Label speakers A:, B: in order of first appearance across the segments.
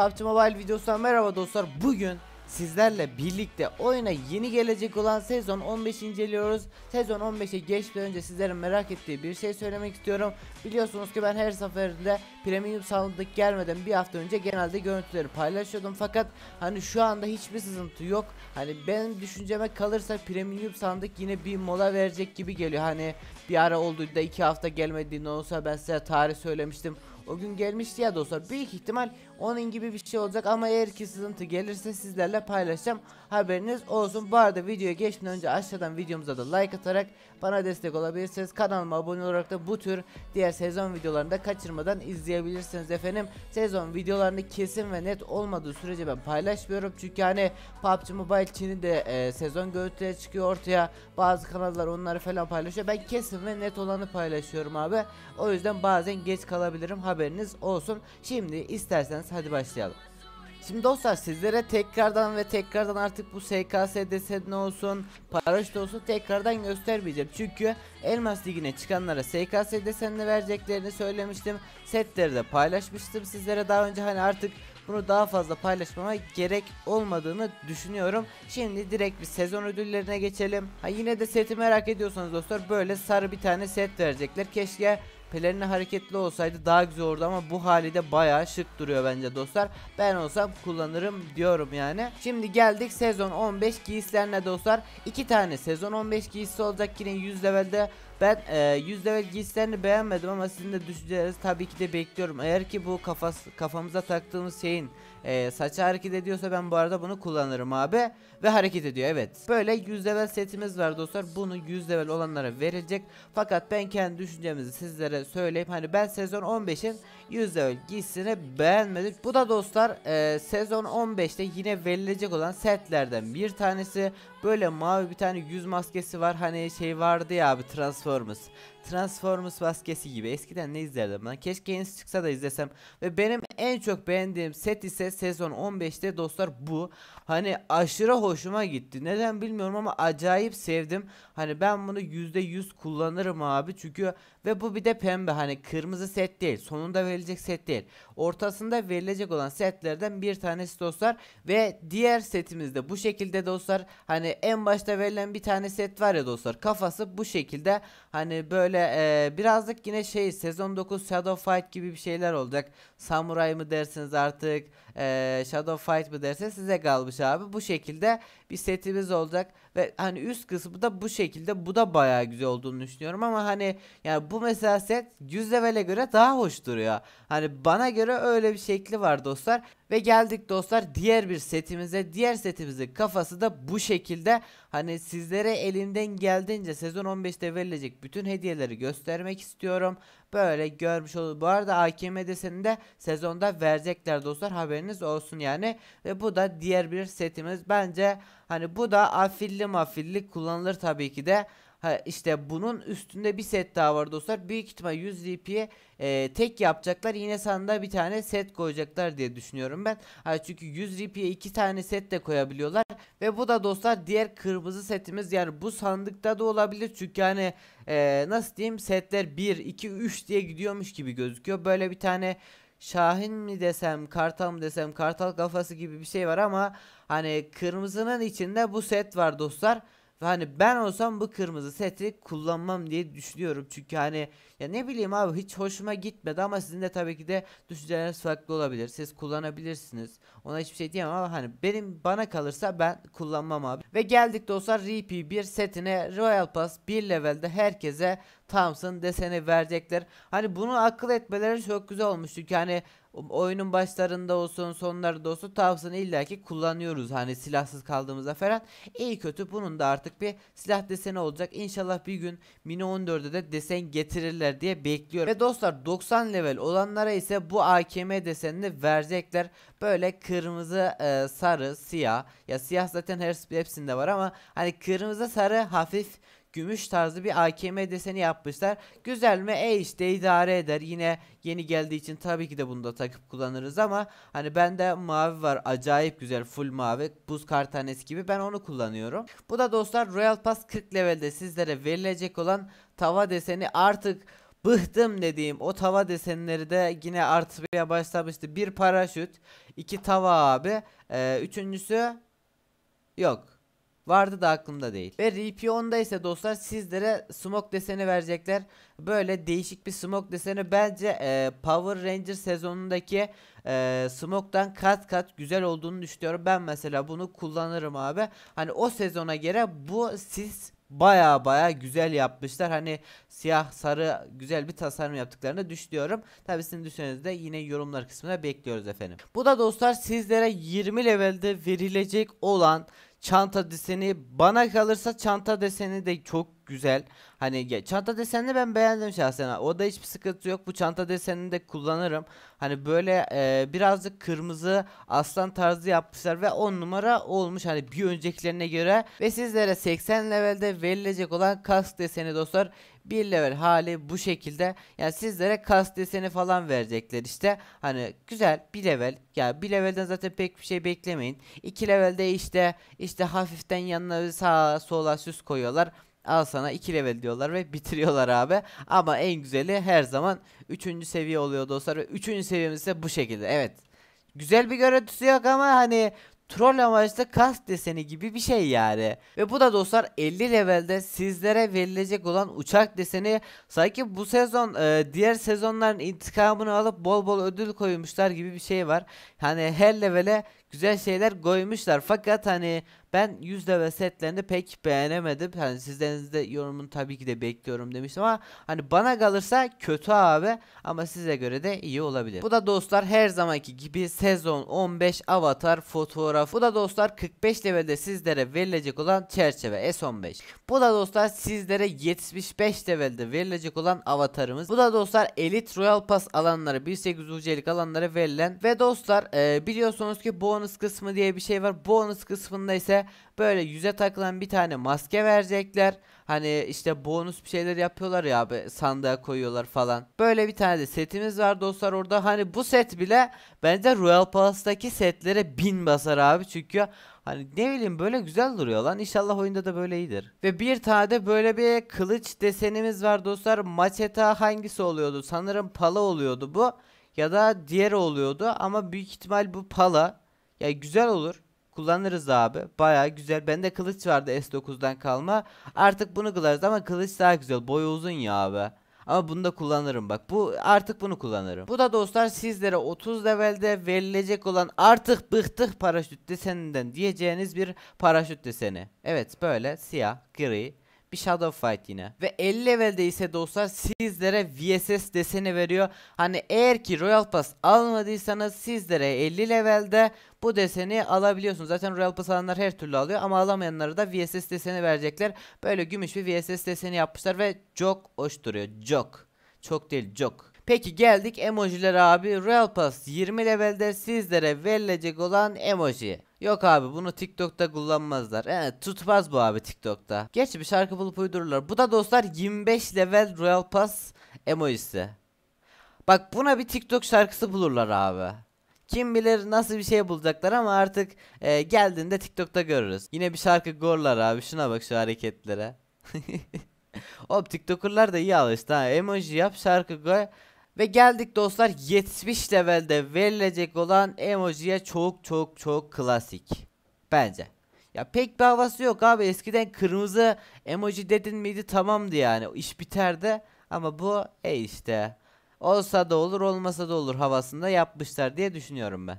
A: PUBG Mobile videosundan merhaba dostlar. Bugün sizlerle birlikte oyuna yeni gelecek olan sezon 15 inceliyoruz. Sezon 15'e geçmeden önce sizlerin merak ettiği bir şey söylemek istiyorum. Biliyorsunuz ki ben her seferinde premium sandık gelmeden bir hafta önce genelde görüntüleri paylaşıyordum. Fakat hani şu anda hiçbir sızıntı yok. Hani benim düşünceme kalırsa premium sandık yine bir mola verecek gibi geliyor. Hani bir ara olduğunda 2 hafta gelmediğinde olsa ben size tarih söylemiştim. O gün gelmişti ya dostlar. Büyük ihtimal onun gibi bir şey olacak ama eğer ki sızıntı gelirse sizlerle paylaşacağım. Haberiniz olsun. Bu arada videoya geçmeden önce aşağıdan videomuza da like atarak bana destek olabilirsiniz. Kanalıma abone olarak da bu tür diğer sezon videolarını da kaçırmadan izleyebilirsiniz efendim. Sezon videolarını kesin ve net olmadığı sürece ben paylaşmıyorum. Çünkü hani PUBG Mobile Çin'i de e, sezon görüntüleri çıkıyor ortaya. Bazı kanallar onları falan paylaşıyor. Ben kesin ve net olanı paylaşıyorum abi. O yüzden bazen geç kalabilirim haberiniz olsun. Şimdi isterseniz hadi başlayalım. Şimdi dostlar sizlere tekrardan ve tekrardan artık bu SKS desen olsun, paraşüt olsun tekrardan göstermeyeceğim. Çünkü Elmas Ligi'ne çıkanlara SKS desenini vereceklerini söylemiştim. Setleri de paylaşmıştım sizlere daha önce hani artık bunu daha fazla paylaşmama gerek olmadığını düşünüyorum. Şimdi direkt bir sezon ödüllerine geçelim. Ha yine de seti merak ediyorsanız dostlar böyle sarı bir tane set verecekler. Keşke Pelerini hareketli olsaydı daha güzel olurdu ama bu hali de baya şık duruyor bence dostlar. Ben olsam kullanırım diyorum yani. Şimdi geldik sezon 15 giysilerine dostlar. 2 tane sezon 15 giysisi olacak yine 100 levelde ben e, level giysilerini beğenmedim ama sizin de düşüncelerinizi tabii ki de bekliyorum. Eğer ki bu kafası, kafamıza taktığımız şeyin e, saçı hareket ediyorsa ben bu arada bunu kullanırım abi. Ve hareket ediyor evet. Böyle level setimiz var dostlar. Bunu level olanlara verilecek. Fakat ben kendi düşüncemizi sizlere söyleyip hani ben sezon 15'in level giysisini beğenmedim. Bu da dostlar e, sezon 15'te yine verilecek olan setlerden bir tanesi. Böyle mavi bir tane yüz maskesi var. Hani şey vardı ya abi Transformers. Transformers baskesi gibi. Eskiden ne izlerdim ben? Keşke yenisi çıksa da izlesem. Ve benim en çok beğendiğim set ise sezon 15'te dostlar bu. Hani aşırı hoşuma gitti. Neden bilmiyorum ama acayip sevdim. Hani ben bunu %100 kullanırım abi. Çünkü ve bu bir de pembe hani kırmızı set değil. Sonunda verilecek set değil. Ortasında verilecek olan setlerden bir tanesi dostlar. Ve diğer setimizde bu şekilde dostlar. Hani en başta verilen bir tane set var ya dostlar. Kafası bu şekilde. Hani böyle Böyle e, birazcık yine şey sezon 9 Shadow Fight gibi bir şeyler olacak. Samuray mı dersiniz artık e, Shadow Fight mı derseniz size kalmış abi. Bu şekilde bir setimiz olacak. Ve hani üst kısmı da bu şekilde bu da bayağı güzel olduğunu düşünüyorum ama hani yani bu mesela set 100 levele göre daha hoş duruyor. Hani bana göre öyle bir şekli var dostlar. Ve geldik dostlar diğer bir setimize. Diğer setimizin kafası da bu şekilde. Hani sizlere elimden geldiğince sezon 15'te verilecek bütün hediyeleri göstermek istiyorum. Böyle görmüş olur. Bu arada AKM deseninde sezonda verecekler dostlar haberiniz olsun yani. Ve bu da diğer bir setimiz. Bence hani bu da afilli mafilli kullanılır tabii ki de. Ha, işte bunun üstünde bir set daha var dostlar. Büyük ihtimal 100 DP'ye e, tek yapacaklar. Yine sandığa bir tane set koyacaklar diye düşünüyorum ben. Ha, çünkü 100 DP'ye iki tane set de koyabiliyorlar. Ve bu da dostlar diğer kırmızı setimiz. Yani bu sandıkta da olabilir. Çünkü hani e, nasıl diyeyim setler 1, 2, 3 diye gidiyormuş gibi gözüküyor. Böyle bir tane Şahin mi desem, Kartal mı desem, Kartal kafası gibi bir şey var ama hani kırmızının içinde bu set var dostlar hani ben olsam bu kırmızı seti kullanmam diye düşünüyorum. Çünkü hani ya ne bileyim abi hiç hoşuma gitmedi ama sizin de tabii ki de düşünceleriniz farklı olabilir. Siz kullanabilirsiniz. Ona hiçbir şey diyemem ama hani benim bana kalırsa ben kullanmam abi. Ve geldik dostlar RP1 setine Royal Pass 1 levelde herkese Thompson deseni verecekler. Hani bunu akıl etmeleri çok güzel olmuş çünkü hani oyunun başlarında olsun sonlarda olsun Thompson'ı illaki kullanıyoruz hani silahsız kaldığımızda falan. İyi kötü bunun da artık bir silah deseni olacak. İnşallah bir gün Mini 14'e de desen getirirler diye bekliyorum. Ve dostlar 90 level olanlara ise bu AKM desenini verecekler. Böyle kırmızı, e, sarı, siyah. Ya siyah zaten her hepsinde var ama hani kırmızı, sarı hafif gümüş tarzı bir AKM deseni yapmışlar. Güzel mi? E işte idare eder. Yine yeni geldiği için tabii ki de bunu da takıp kullanırız ama hani bende mavi var. Acayip güzel full mavi. Buz kartanesi gibi ben onu kullanıyorum. Bu da dostlar Royal Pass 40 levelde sizlere verilecek olan tava deseni artık bıhtım dediğim o tava desenleri de yine artmaya başlamıştı. Bir paraşüt, iki tava abi. Ee, üçüncüsü yok. Vardı da aklımda değil. Ve RP10'da ise dostlar sizlere smoke deseni verecekler. Böyle değişik bir smoke deseni bence e, Power Ranger sezonundaki e, smoke'dan kat kat güzel olduğunu düşünüyorum. Ben mesela bunu kullanırım abi. Hani o sezona göre bu sis baya baya güzel yapmışlar. Hani siyah sarı güzel bir tasarım yaptıklarını düşünüyorum. Tabi sizin düşüncenizi de yine yorumlar kısmına bekliyoruz efendim. Bu da dostlar sizlere 20 levelde verilecek olan çanta deseni bana kalırsa çanta deseni de çok güzel. Hani çanta desenini ben beğendim şahsen. O da hiçbir sıkıntı yok. Bu çanta desenini de kullanırım. Hani böyle e, birazcık kırmızı aslan tarzı yapmışlar ve 10 numara olmuş hani bir öncekilerine göre. Ve sizlere 80 levelde verilecek olan kask deseni dostlar bir level hali bu şekilde. Yani sizlere kas deseni falan verecekler işte. Hani güzel bir level. Ya yani bir levelden zaten pek bir şey beklemeyin. İki levelde işte işte hafiften yanına sağa sola süs koyuyorlar. Al sana iki level diyorlar ve bitiriyorlar abi. Ama en güzeli her zaman üçüncü seviye oluyor dostlar. üçüncü 3. seviyemiz ise bu şekilde. Evet. Güzel bir görüntüsü yok ama hani Troll amaçlı kask deseni gibi bir şey yani. Ve bu da dostlar 50 levelde sizlere verilecek olan uçak deseni sanki bu sezon e, diğer sezonların intikamını alıp bol bol ödül koymuşlar gibi bir şey var. hani her levele güzel şeyler koymuşlar. Fakat hani ben yüzde ve setlerini pek beğenemedim. Hani sizden de yorumunu tabii ki de bekliyorum demiştim ama hani bana kalırsa kötü abi ama size göre de iyi olabilir. Bu da dostlar her zamanki gibi sezon 15 avatar fotoğrafı. Bu da dostlar 45 levelde sizlere verilecek olan çerçeve S15. Bu da dostlar sizlere 75 levelde verilecek olan avatarımız. Bu da dostlar Elite Royal Pass alanları 1800 UC'lik alanlara verilen ve dostlar e, biliyorsunuz ki bu bonus kısmı diye bir şey var. Bonus kısmında ise böyle yüze takılan bir tane maske verecekler. Hani işte bonus bir şeyler yapıyorlar ya abi sandığa koyuyorlar falan. Böyle bir tane de setimiz var dostlar orada. Hani bu set bile bence Royal Palace'daki setlere bin basar abi. Çünkü Hani ne bileyim böyle güzel duruyor lan. İnşallah oyunda da böyle iyidir. Ve bir tane de böyle bir kılıç desenimiz var dostlar. Maçeta hangisi oluyordu? Sanırım pala oluyordu bu. Ya da diğer oluyordu ama büyük ihtimal bu pala. Ya güzel olur. Kullanırız abi. Baya güzel. Bende kılıç vardı S9'dan kalma. Artık bunu kullanırız ama kılıç daha güzel. Boyu uzun ya abi. Ama bunu da kullanırım bak. Bu artık bunu kullanırım. Bu da dostlar sizlere 30 levelde verilecek olan artık bıktık paraşüt deseninden diyeceğiniz bir paraşüt deseni. Evet böyle siyah, gri, bir Shadow Fight yine. Ve 50 levelde ise dostlar sizlere VSS deseni veriyor. Hani eğer ki Royal Pass almadıysanız sizlere 50 levelde bu deseni alabiliyorsunuz. Zaten Royal Pass alanlar her türlü alıyor ama alamayanlara da VSS deseni verecekler. Böyle gümüş bir VSS deseni yapmışlar ve çok hoş duruyor. Çok. Çok değil çok. Peki geldik emojiler abi. Royal Pass 20 levelde sizlere verilecek olan emoji. Yok abi bunu TikTok'ta kullanmazlar. Evet tutmaz bu abi TikTok'ta. Geç bir şarkı bulup uydururlar. Bu da dostlar 25 level Royal Pass emojisi. Bak buna bir TikTok şarkısı bulurlar abi. Kim bilir nasıl bir şey bulacaklar ama artık e, geldiğinde TikTok'ta görürüz. Yine bir şarkı gorlar abi. Şuna bak şu hareketlere. Hop TikToker'lar da iyi alıştı ha. Emoji yap şarkı gör. Ve geldik dostlar 70 levelde verilecek olan emojiye çok çok çok klasik. Bence. Ya pek bir havası yok abi eskiden kırmızı emoji dedin miydi tamamdı yani iş biterdi ama bu e işte olsa da olur olmasa da olur havasında yapmışlar diye düşünüyorum ben.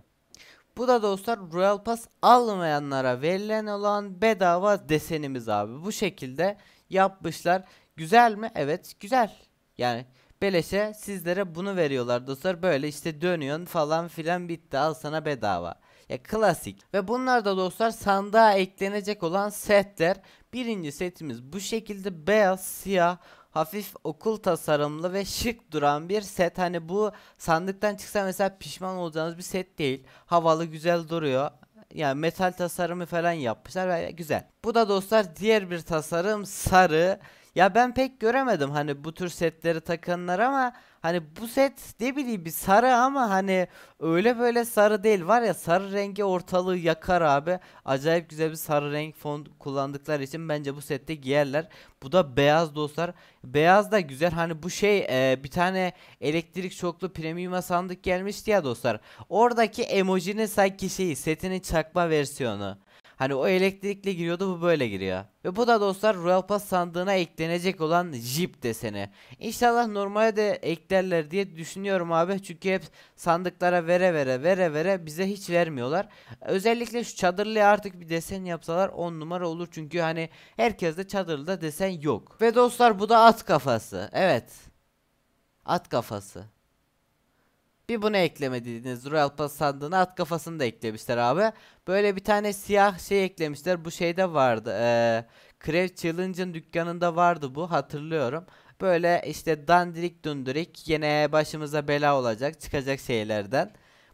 A: Bu da dostlar Royal Pass almayanlara verilen olan bedava desenimiz abi bu şekilde yapmışlar. Güzel mi? Evet güzel. Yani Beleşe sizlere bunu veriyorlar dostlar. Böyle işte dönüyorsun falan filan bitti al sana bedava. Ya klasik. Ve bunlar da dostlar sandığa eklenecek olan setler. Birinci setimiz bu şekilde beyaz, siyah, hafif okul tasarımlı ve şık duran bir set. Hani bu sandıktan çıksa mesela pişman olacağınız bir set değil. Havalı güzel duruyor. Yani metal tasarımı falan yapmışlar ve güzel. Bu da dostlar diğer bir tasarım sarı. Ya ben pek göremedim hani bu tür setleri takanlar ama hani bu set ne bileyim bir sarı ama hani öyle böyle sarı değil var ya sarı rengi ortalığı yakar abi. Acayip güzel bir sarı renk fon kullandıkları için bence bu sette giyerler. Bu da beyaz dostlar. Beyaz da güzel hani bu şey e, bir tane elektrik şoklu premium'a sandık gelmişti ya dostlar. Oradaki emojinin sanki şeyi setinin çakma versiyonu. Hani o elektrikle giriyordu bu böyle giriyor. Ve bu da dostlar Royal Pass sandığına eklenecek olan Jeep deseni. İnşallah normale de eklerler diye düşünüyorum abi. Çünkü hep sandıklara vere vere vere vere bize hiç vermiyorlar. Özellikle şu çadırlıya artık bir desen yapsalar 10 numara olur. Çünkü hani herkeste çadırlıda desen yok. Ve dostlar bu da at kafası. Evet. At kafası. Bir bunu eklemediydiniz. Royal Pass sandığına at kafasını da eklemişler abi. Böyle bir tane siyah şey eklemişler. Bu şeyde vardı. Ee, Krev Challenge'ın dükkanında vardı bu hatırlıyorum. Böyle işte dandirik dündirik yine başımıza bela olacak çıkacak şeylerden.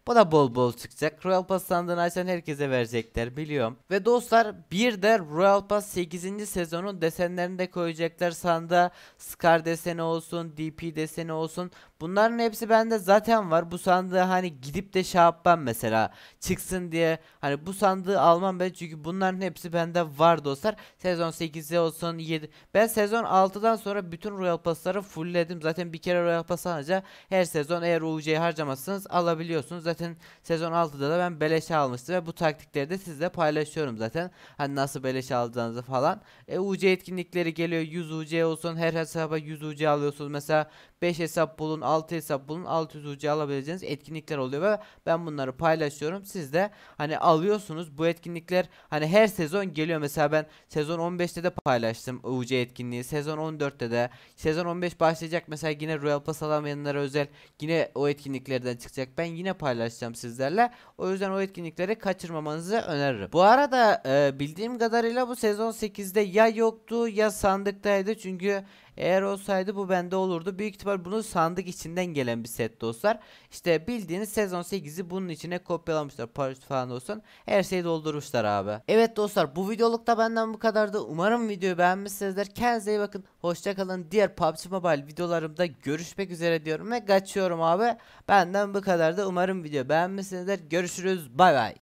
A: Bu da bol bol çıkacak. Royal Pass sandığını açan herkese verecekler biliyorum. Ve dostlar bir de Royal Pass 8. sezonun desenlerini de koyacaklar sanda. Scar deseni olsun, DP deseni olsun. Bunların hepsi bende zaten var. Bu sandığı hani gidip de şey yapmam mesela. Çıksın diye hani bu sandığı almam ben çünkü bunların hepsi bende var dostlar. Sezon 8'de olsun 7. Ben sezon 6'dan sonra bütün Royal Pass'ları fullledim. Zaten bir kere Royal Pass alınca her sezon eğer UC'yi harcamazsanız alabiliyorsunuz. Zaten sezon 6'da da ben beleşe almıştım ve bu taktikleri de sizle paylaşıyorum zaten. Hani nasıl beleşe aldığınızı falan. E UC etkinlikleri geliyor. 100 UC olsun. Her hesaba 100 UC alıyorsunuz. Mesela 5 hesap bulun altı hesap bulun 600 UC alabileceğiniz etkinlikler oluyor ve ben bunları paylaşıyorum. Siz de hani alıyorsunuz bu etkinlikler hani her sezon geliyor. Mesela ben sezon 15'te de paylaştım UC etkinliği. Sezon 14'te de. Sezon 15 başlayacak mesela yine Royal Pass alamayanlara özel yine o etkinliklerden çıkacak. Ben yine paylaşacağım sizlerle. O yüzden o etkinlikleri kaçırmamanızı öneririm. Bu arada e, bildiğim kadarıyla bu sezon 8'de ya yoktu ya sandıktaydı. Çünkü eğer olsaydı bu bende olurdu. Büyük ihtimal bunu sandık içinden gelen bir set dostlar. İşte bildiğiniz sezon 8'i bunun içine kopyalamışlar. Paraşüt falan olsun. Her şeyi doldurmuşlar abi. Evet dostlar bu videolukta benden bu kadardı. Umarım videoyu beğenmişsinizdir. Kendinize iyi bakın. Hoşçakalın. Diğer PUBG Mobile videolarımda görüşmek üzere diyorum ve kaçıyorum abi. Benden bu kadardı. Umarım video beğenmişsinizdir. Görüşürüz. Bay bay.